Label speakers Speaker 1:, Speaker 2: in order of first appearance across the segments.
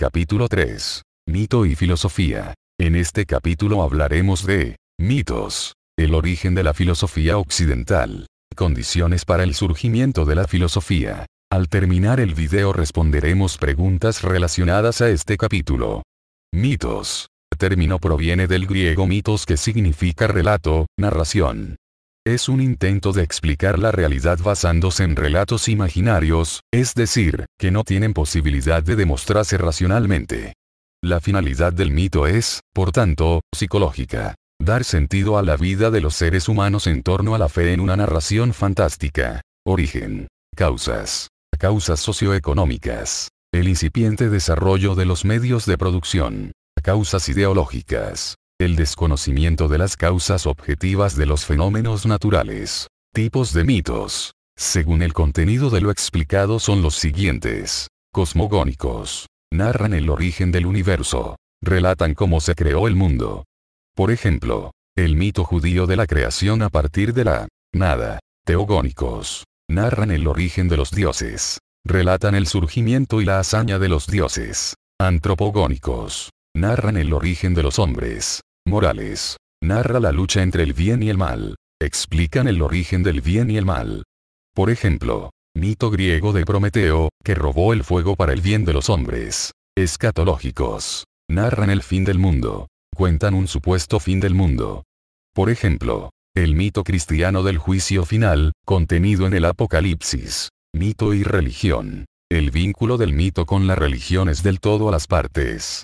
Speaker 1: Capítulo 3. Mito y filosofía. En este capítulo hablaremos de mitos, el origen de la filosofía occidental, condiciones para el surgimiento de la filosofía. Al terminar el video responderemos preguntas relacionadas a este capítulo. Mitos. El Término proviene del griego mitos que significa relato, narración es un intento de explicar la realidad basándose en relatos imaginarios, es decir, que no tienen posibilidad de demostrarse racionalmente. La finalidad del mito es, por tanto, psicológica. Dar sentido a la vida de los seres humanos en torno a la fe en una narración fantástica. Origen. Causas. Causas socioeconómicas. El incipiente desarrollo de los medios de producción. Causas ideológicas el desconocimiento de las causas objetivas de los fenómenos naturales. Tipos de mitos. Según el contenido de lo explicado son los siguientes. Cosmogónicos. Narran el origen del universo. Relatan cómo se creó el mundo. Por ejemplo, el mito judío de la creación a partir de la nada. Teogónicos. Narran el origen de los dioses. Relatan el surgimiento y la hazaña de los dioses. Antropogónicos. Narran el origen de los hombres. Morales. Narra la lucha entre el bien y el mal. Explican el origen del bien y el mal. Por ejemplo, mito griego de Prometeo, que robó el fuego para el bien de los hombres. Escatológicos. Narran el fin del mundo. Cuentan un supuesto fin del mundo. Por ejemplo, el mito cristiano del juicio final, contenido en el Apocalipsis. Mito y religión. El vínculo del mito con la religión es del todo a las partes.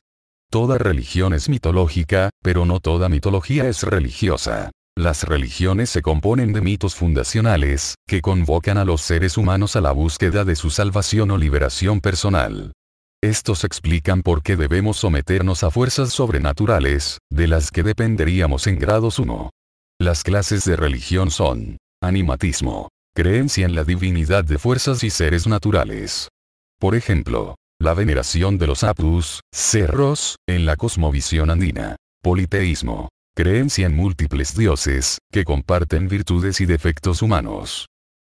Speaker 1: Toda religión es mitológica, pero no toda mitología es religiosa. Las religiones se componen de mitos fundacionales, que convocan a los seres humanos a la búsqueda de su salvación o liberación personal. Estos explican por qué debemos someternos a fuerzas sobrenaturales, de las que dependeríamos en grados 1. Las clases de religión son animatismo, creencia en la divinidad de fuerzas y seres naturales. Por ejemplo, la veneración de los apus, cerros, en la cosmovisión andina. Politeísmo. Creencia en múltiples dioses, que comparten virtudes y defectos humanos.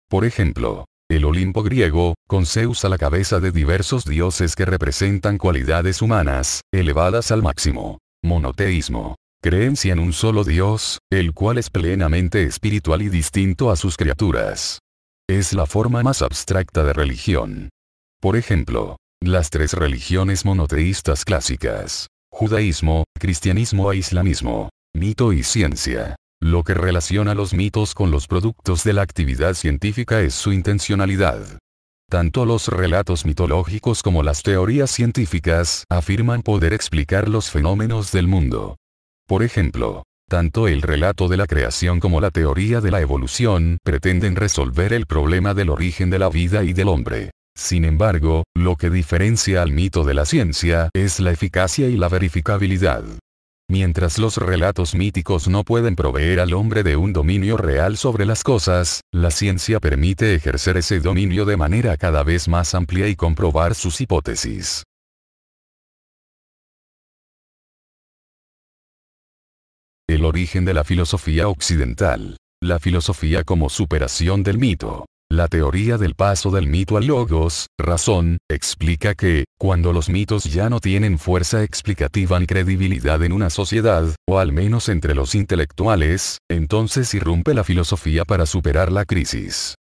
Speaker 1: Por ejemplo, el Olimpo griego, con Zeus a la cabeza de diversos dioses que representan cualidades humanas, elevadas al máximo. Monoteísmo. Creencia en un solo Dios, el cual es plenamente espiritual y distinto a sus criaturas. Es la forma más abstracta de religión. Por ejemplo, las tres religiones monoteístas clásicas. Judaísmo, cristianismo e islamismo. Mito y ciencia. Lo que relaciona los mitos con los productos de la actividad científica es su intencionalidad. Tanto los relatos mitológicos como las teorías científicas afirman poder explicar los fenómenos del mundo. Por ejemplo, tanto el relato de la creación como la teoría de la evolución pretenden resolver el problema del origen de la vida y del hombre. Sin embargo, lo que diferencia al mito de la ciencia es la eficacia y la verificabilidad. Mientras los relatos míticos no pueden proveer al hombre de un dominio real sobre las cosas, la ciencia permite ejercer ese dominio de manera cada vez más amplia y comprobar sus hipótesis. El origen de la filosofía occidental. La filosofía como superación del mito. La teoría del paso del mito al logos, razón, explica que, cuando los mitos ya no tienen fuerza explicativa ni credibilidad en una sociedad, o al menos entre los intelectuales, entonces irrumpe la filosofía para superar la crisis.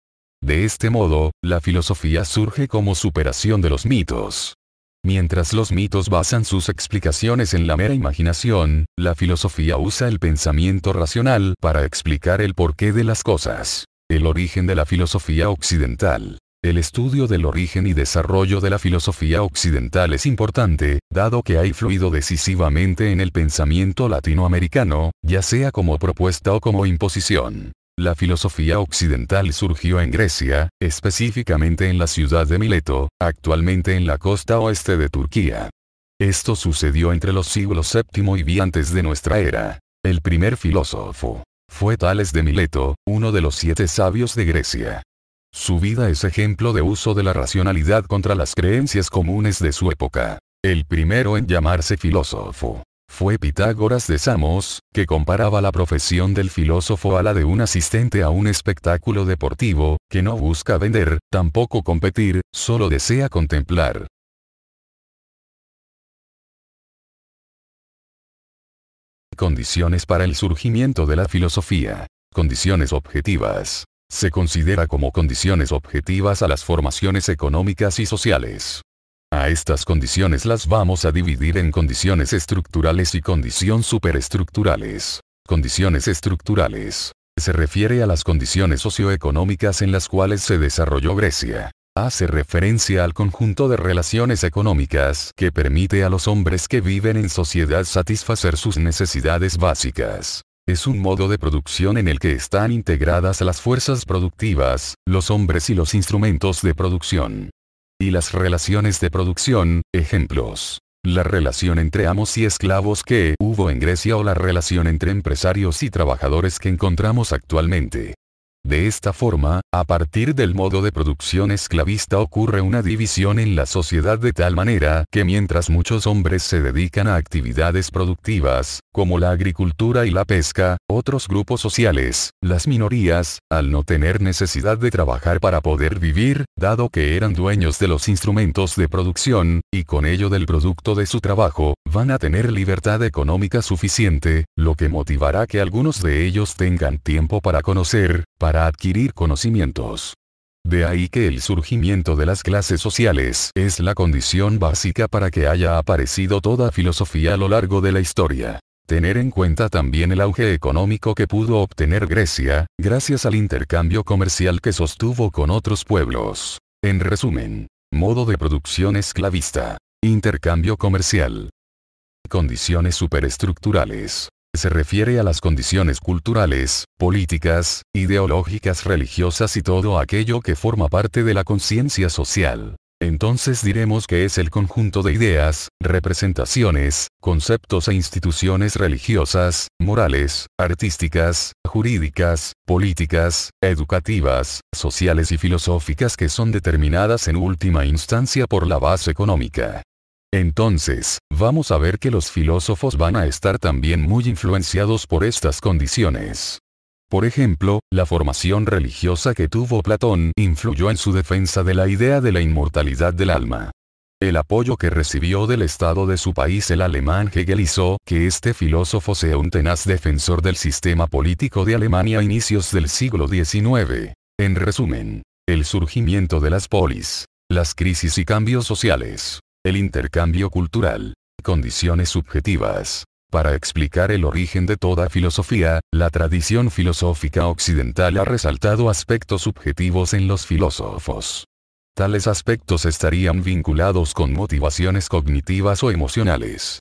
Speaker 1: De este modo, la filosofía surge como superación de los mitos. Mientras los mitos basan sus explicaciones en la mera imaginación, la filosofía usa el pensamiento racional para explicar el porqué de las cosas. El origen de la filosofía occidental. El estudio del origen y desarrollo de la filosofía occidental es importante, dado que ha influido decisivamente en el pensamiento latinoamericano, ya sea como propuesta o como imposición. La filosofía occidental surgió en Grecia, específicamente en la ciudad de Mileto, actualmente en la costa oeste de Turquía. Esto sucedió entre los siglos VII y VI antes de nuestra era. El primer filósofo fue Tales de Mileto, uno de los siete sabios de Grecia. Su vida es ejemplo de uso de la racionalidad contra las creencias comunes de su época. El primero en llamarse filósofo. Fue Pitágoras de Samos, que comparaba la profesión del filósofo a la de un asistente a un espectáculo deportivo, que no busca vender, tampoco competir, solo desea contemplar. Condiciones para el surgimiento de la filosofía. Condiciones objetivas. Se considera como condiciones objetivas a las formaciones económicas y sociales. A estas condiciones las vamos a dividir en condiciones estructurales y condiciones superestructurales. Condiciones estructurales. Se refiere a las condiciones socioeconómicas en las cuales se desarrolló Grecia hace referencia al conjunto de relaciones económicas que permite a los hombres que viven en sociedad satisfacer sus necesidades básicas. Es un modo de producción en el que están integradas las fuerzas productivas, los hombres y los instrumentos de producción. Y las relaciones de producción, ejemplos. La relación entre amos y esclavos que hubo en Grecia o la relación entre empresarios y trabajadores que encontramos actualmente. De esta forma, a partir del modo de producción esclavista ocurre una división en la sociedad de tal manera que mientras muchos hombres se dedican a actividades productivas, como la agricultura y la pesca, otros grupos sociales, las minorías, al no tener necesidad de trabajar para poder vivir, dado que eran dueños de los instrumentos de producción, y con ello del producto de su trabajo, van a tener libertad económica suficiente, lo que motivará que algunos de ellos tengan tiempo para conocer, para adquirir conocimientos. De ahí que el surgimiento de las clases sociales es la condición básica para que haya aparecido toda filosofía a lo largo de la historia. Tener en cuenta también el auge económico que pudo obtener Grecia, gracias al intercambio comercial que sostuvo con otros pueblos. En resumen, modo de producción esclavista, intercambio comercial. Condiciones superestructurales se refiere a las condiciones culturales, políticas, ideológicas religiosas y todo aquello que forma parte de la conciencia social. Entonces diremos que es el conjunto de ideas, representaciones, conceptos e instituciones religiosas, morales, artísticas, jurídicas, políticas, educativas, sociales y filosóficas que son determinadas en última instancia por la base económica. Entonces, vamos a ver que los filósofos van a estar también muy influenciados por estas condiciones. Por ejemplo, la formación religiosa que tuvo Platón influyó en su defensa de la idea de la inmortalidad del alma. El apoyo que recibió del Estado de su país el alemán Hegel hizo que este filósofo sea un tenaz defensor del sistema político de Alemania a inicios del siglo XIX. En resumen, el surgimiento de las polis, las crisis y cambios sociales, el intercambio cultural. Condiciones subjetivas. Para explicar el origen de toda filosofía, la tradición filosófica occidental ha resaltado aspectos subjetivos en los filósofos. Tales aspectos estarían vinculados con motivaciones cognitivas o emocionales.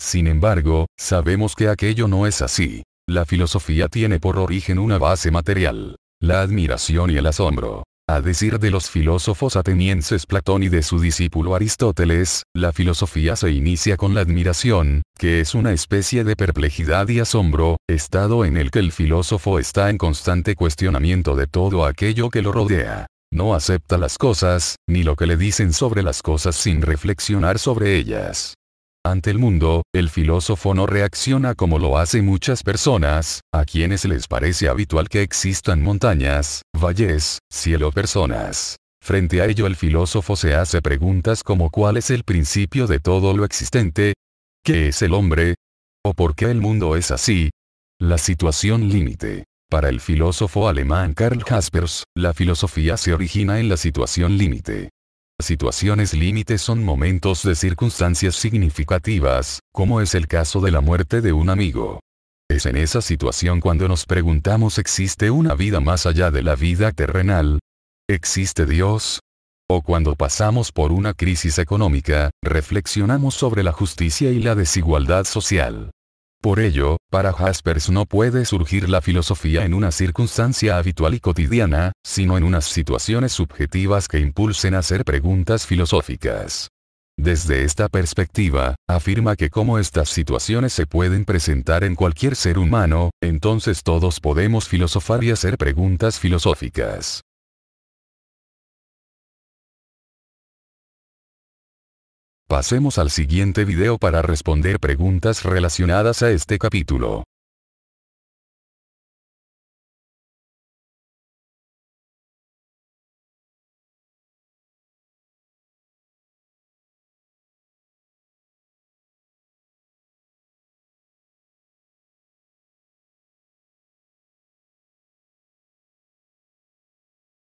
Speaker 1: Sin embargo, sabemos que aquello no es así. La filosofía tiene por origen una base material, la admiración y el asombro. A decir de los filósofos atenienses Platón y de su discípulo Aristóteles, la filosofía se inicia con la admiración, que es una especie de perplejidad y asombro, estado en el que el filósofo está en constante cuestionamiento de todo aquello que lo rodea. No acepta las cosas, ni lo que le dicen sobre las cosas sin reflexionar sobre ellas. Ante el mundo, el filósofo no reacciona como lo hacen muchas personas, a quienes les parece habitual que existan montañas, valles, cielo, personas. Frente a ello el filósofo se hace preguntas como cuál es el principio de todo lo existente, qué es el hombre, o por qué el mundo es así. La situación límite. Para el filósofo alemán Karl Jaspers, la filosofía se origina en la situación límite. Situaciones límites son momentos de circunstancias significativas, como es el caso de la muerte de un amigo. Es en esa situación cuando nos preguntamos ¿existe una vida más allá de la vida terrenal? ¿Existe Dios? O cuando pasamos por una crisis económica, reflexionamos sobre la justicia y la desigualdad social. Por ello, para Jaspers no puede surgir la filosofía en una circunstancia habitual y cotidiana, sino en unas situaciones subjetivas que impulsen a hacer preguntas filosóficas. Desde esta perspectiva, afirma que como estas situaciones se pueden presentar en cualquier ser humano, entonces todos podemos filosofar y hacer preguntas filosóficas. Pasemos al siguiente video para responder preguntas relacionadas a este capítulo.